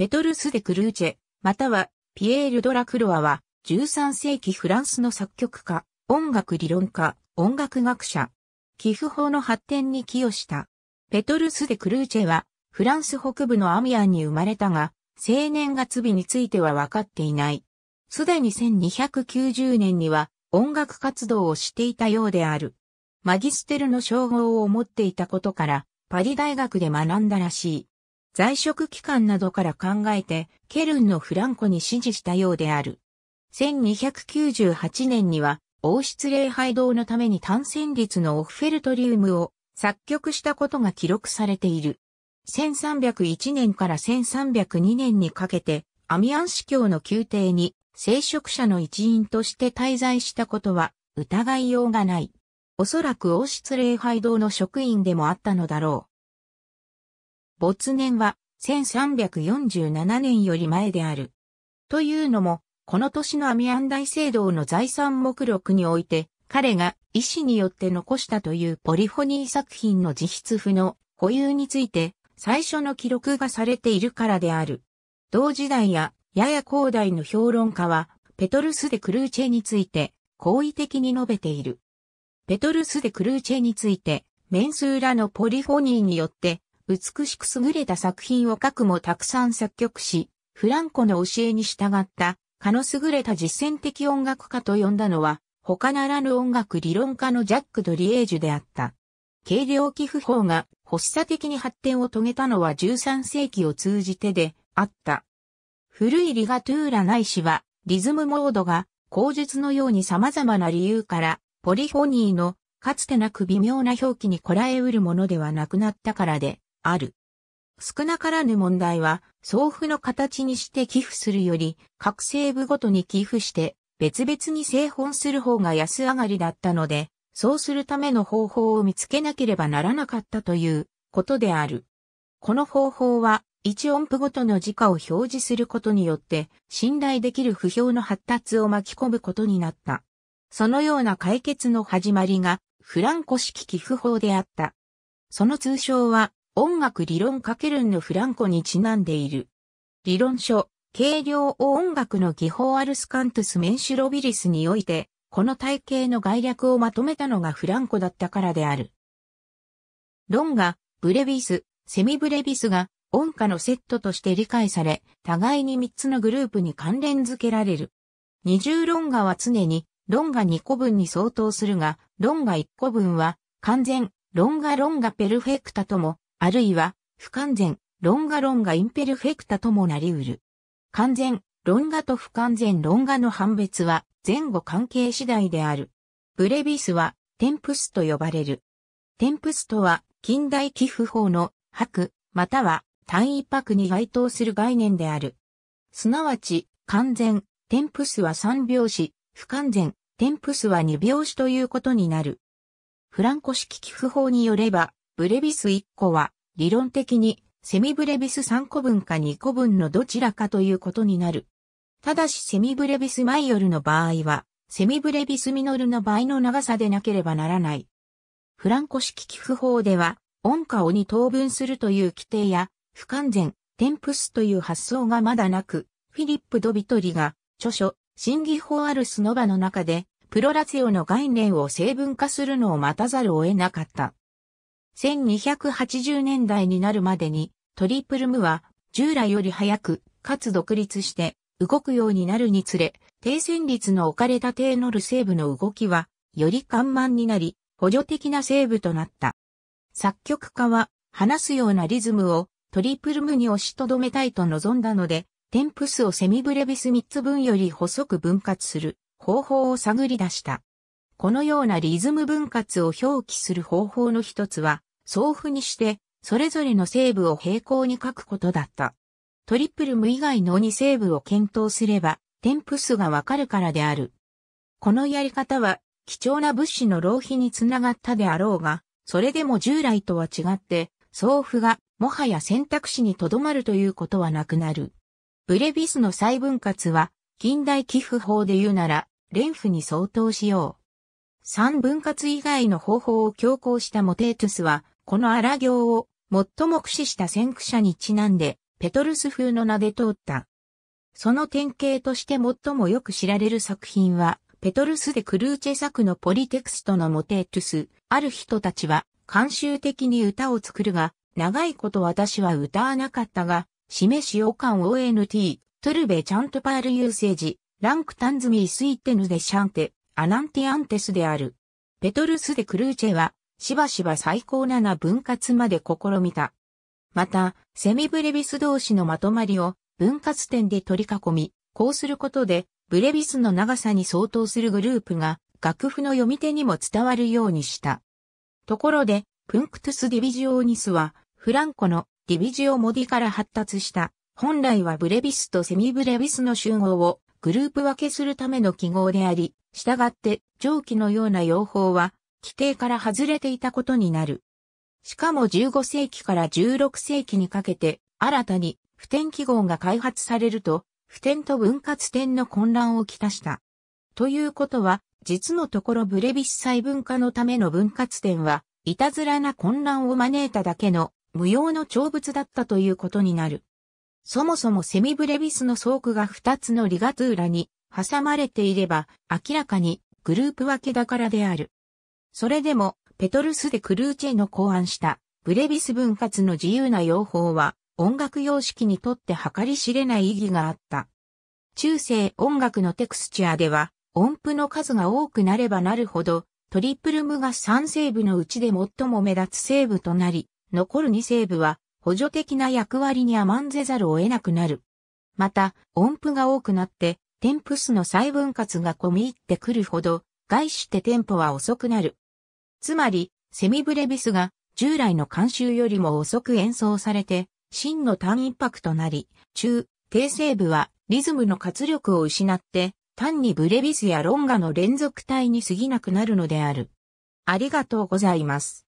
ペトルス・デ・クルーチェ、またはピエール・ドラクロワは13世紀フランスの作曲家、音楽理論家、音楽学者、寄付法の発展に寄与した。ペトルス・デ・クルーチェはフランス北部のアミアンに生まれたが、青年月日については分かっていない。すでに1290年には音楽活動をしていたようである。マギステルの称号を持っていたことから、パリ大学で学んだらしい。在職期間などから考えて、ケルンのフランコに指示したようである。1298年には、王室礼拝堂のために単線率のオフフェルトリウムを作曲したことが記録されている。1301年から1302年にかけて、アミアン司教の宮廷に聖職者の一員として滞在したことは疑いようがない。おそらく王室礼拝堂の職員でもあったのだろう。没年は1347年より前である。というのも、この年のアミアン大聖堂の財産目録において、彼が医師によって残したというポリフォニー作品の実質譜の保有について、最初の記録がされているからである。同時代や、やや広大の評論家は、ペトルス・デ・クルーチェについて、好意的に述べている。ペトルス・デ・クルーチェについて、メンスーラのポリフォニーによって美しく優れた作品を書くもたくさん作曲し、フランコの教えに従った、蚊の優れた実践的音楽家と呼んだのは、他ならぬ音楽理論家のジャック・ドリエージュであった。軽量寄付法が発作的に発展を遂げたのは13世紀を通じてであった。古いリガトゥーラないしは、リズムモードが口述のように様々な理由から、ポリフォニーのかつてなく微妙な表記にこらえうるものではなくなったからである。少なからぬ問題は、送付の形にして寄付するより、各政部ごとに寄付して、別々に製本する方が安上がりだったので、そうするための方法を見つけなければならなかったということである。この方法は、1音符ごとの時価を表示することによって、信頼できる不評の発達を巻き込むことになった。そのような解決の始まりが、フランコ式寄付法であった。その通称は、音楽理論かけるんのフランコにちなんでいる。理論書、軽量を音楽の技法アルスカントゥス・メンシュロビリスにおいて、この体系の概略をまとめたのがフランコだったからである。ロンが、ブレビス、セミブレビスが、音歌のセットとして理解され、互いに3つのグループに関連づけられる。二重論がは常に、ロンが2個分に相当するが、ロンが1個分は、完全、論がンがペルフェクタとも、あるいは、不完全、論が論がインペルフェクタともなり得る。完全、論がと不完全論がの判別は前後関係次第である。ブレビスはテンプスと呼ばれる。テンプスとは近代寄付法の白、または単一泊に該当する概念である。すなわち、完全、テンプスは三拍子、不完全、テンプスは二拍子ということになる。フランコ式寄付法によれば、ブレビス1個は、理論的に、セミブレビス3個分か2個分のどちらかということになる。ただしセミブレビスマイヨルの場合は、セミブレビスミノルの倍の長さでなければならない。フランコ式寄付法では、音下をに等分するという規定や、不完全、テンプスという発想がまだなく、フィリップ・ドビトリが、著書、審議法あるスノバの中で、プロラツオの概念を成分化するのを待たざるを得なかった。1280年代になるまでに、トリプルムは従来より早く、かつ独立して動くようになるにつれ、低戦率の置かれた低ノル西部の動きは、より緩慢になり、補助的な西部となった。作曲家は、話すようなリズムをトリプルムに押しとどめたいと望んだので、テンプスをセミブレビス3つ分より細く分割する方法を探り出した。このようなリズム分割を表記する方法の一つは、送付にして、それぞれのーブを平行に書くことだった。トリプルム以外の2ーブを検討すれば、添付数がわかるからである。このやり方は、貴重な物資の浪費につながったであろうが、それでも従来とは違って、送付がもはや選択肢にとどまるということはなくなる。ブレビスの再分割は、近代寄付法で言うなら、連付に相当しよう。三分割以外の方法を強行したモテートゥスは、この荒行を最も駆使した先駆者にちなんで、ペトルス風の名で通った。その典型として最もよく知られる作品は、ペトルスでクルーチェ作のポリテクストのモテートゥス、ある人たちは、慣習的に歌を作るが、長いこと私は歌わなかったが、示しか感 ONT、トゥルベちゃんとパールユーセージ、ランクタンズミースイテヌでシャンテ、アナンティアンテスである。ペトルス・デ・クルーチェは、しばしば最高7分割まで試みた。また、セミブレビス同士のまとまりを分割点で取り囲み、こうすることで、ブレビスの長さに相当するグループが、楽譜の読み手にも伝わるようにした。ところで、プンクトゥス・ディビジオーニスは、フランコのディビジオモディから発達した、本来はブレビスとセミブレビスの集合をグループ分けするための記号であり、したがって、上記のような用法は、規定から外れていたことになる。しかも15世紀から16世紀にかけて、新たに普天記号が開発されると、普天と分割点の混乱をきたした。ということは、実のところブレビス細分化のための分割点は、いたずらな混乱を招いただけの無用の長物だったということになる。そもそもセミブレビスの倉庫が2つのリガトゥーラに挟まれていれば明らかにグループ分けだからである。それでも、ペトルス・でクルーチェの考案したブレビス分割の自由な用法は音楽様式にとって計り知れない意義があった。中世音楽のテクスチャーでは音符の数が多くなればなるほどトリプルムが3ーブのうちで最も目立つセーブとなり、残る2ーブは補助的な役割に甘んぜざるを得なくなる。また、音符が多くなって、テンプスの細分割が込み入ってくるほど、外してテンポは遅くなる。つまり、セミブレビスが従来の慣習よりも遅く演奏されて、真の単一拍となり、中、低声部はリズムの活力を失って、単にブレビスやロンガの連続体に過ぎなくなるのである。ありがとうございます。